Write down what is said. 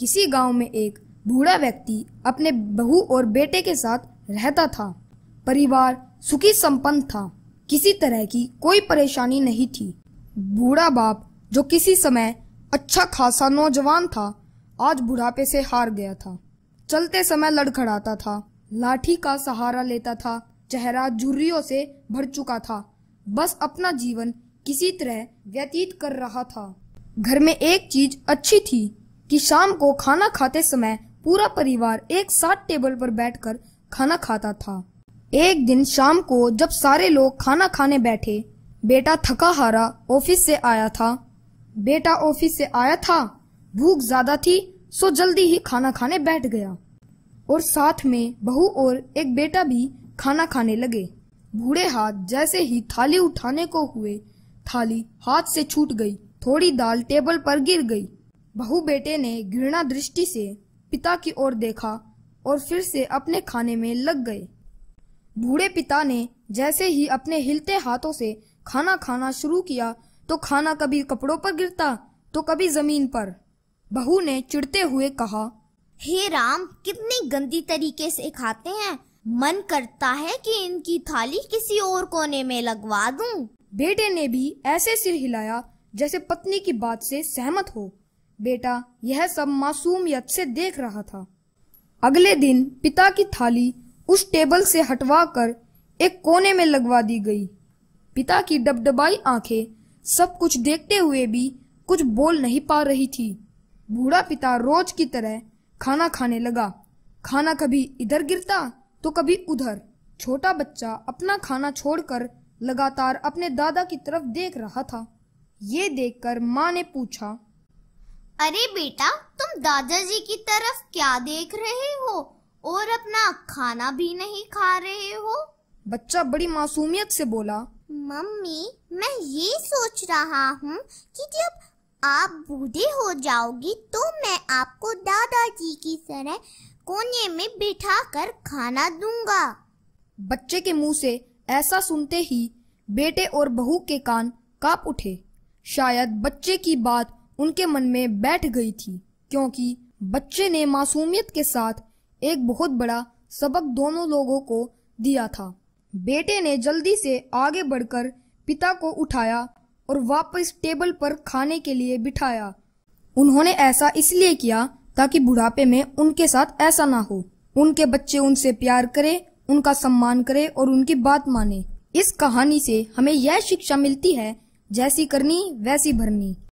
किसी गांव में एक बूढ़ा व्यक्ति अपने बहू और बेटे के साथ रहता था परिवार सुखी संपन्न था किसी तरह की कोई परेशानी नहीं थी बूढ़ा बाप जो किसी समय अच्छा खासा नौजवान था आज बुढ़ापे से हार गया था चलते समय लड़खड़ाता था लाठी का सहारा लेता था चेहरा जुर्रियों से भर चुका था बस अपना जीवन किसी तरह व्यतीत कर रहा था घर में एक चीज अच्छी थी कि शाम को खाना खाते समय पूरा परिवार एक साथ टेबल पर बैठकर खाना खाता था एक दिन शाम को जब सारे लोग खाना खाने बैठे बेटा थका हारा ऑफिस से आया था बेटा ऑफिस से आया था भूख ज्यादा थी सो जल्दी ही खाना खाने बैठ गया और साथ में बहू और एक बेटा भी खाना खाने लगे बूढ़े हाथ जैसे ही थाली उठाने को हुए थाली हाथ से छूट गई थोड़ी दाल टेबल पर गिर गई बहू बेटे ने घृणा दृष्टि से पिता की ओर देखा और फिर से अपने खाने में लग गए बूढ़े पिता ने जैसे ही अपने हिलते हाथों से खाना खाना शुरू किया तो खाना कभी कपड़ों पर गिरता तो कभी जमीन पर बहू ने चिड़ते हुए कहा हे राम कितनी गंदी तरीके से खाते हैं मन करता है कि इनकी थाली किसी और कोने में लगवा दूं। बेटे ने भी ऐसे सिर हिलाया जैसे पत्नी की बात से सहमत हो बेटा यह सब मासूमियत से देख रहा था अगले दिन पिता की थाली उस टेबल से हटवाकर एक कोने में लगवा दी गई पिता की डबडबाई आंखें सब कुछ देखते हुए भी कुछ बोल नहीं पा रही थी बूढ़ा पिता रोज की तरह खाना खाने लगा खाना कभी इधर गिरता तो कभी उधर छोटा बच्चा अपना खाना छोड़कर लगातार अपने दादा की तरफ देख रहा था ये देखकर माँ ने पूछा अरे बेटा तुम दादाजी की तरफ क्या देख रहे हो और अपना खाना भी नहीं खा रहे हो बच्चा बड़ी मासूमियत से बोला मम्मी मैं ये सोच रहा हूँ कि जब आप बूढ़े हो जाओगी तो मैं आपको दादाजी की तरह कोने में बिठा कर खाना दूंगा बच्चे के मुंह से ऐसा सुनते ही बेटे और बहू के कान कांप उठे शायद बच्चे की बात उनके मन में बैठ गई थी क्योंकि बच्चे ने मासूमियत के साथ एक बहुत बड़ा सबक दोनों लोगों को दिया था बेटे ने जल्दी से आगे बढ़कर पिता को उठाया और वापस टेबल पर खाने के लिए बिठाया उन्होंने ऐसा इसलिए किया ताकि बुढ़ापे में उनके साथ ऐसा ना हो उनके बच्चे उनसे प्यार करें उनका सम्मान करें और उनकी बात माने इस कहानी से हमें यह शिक्षा मिलती है जैसी करनी वैसी भरनी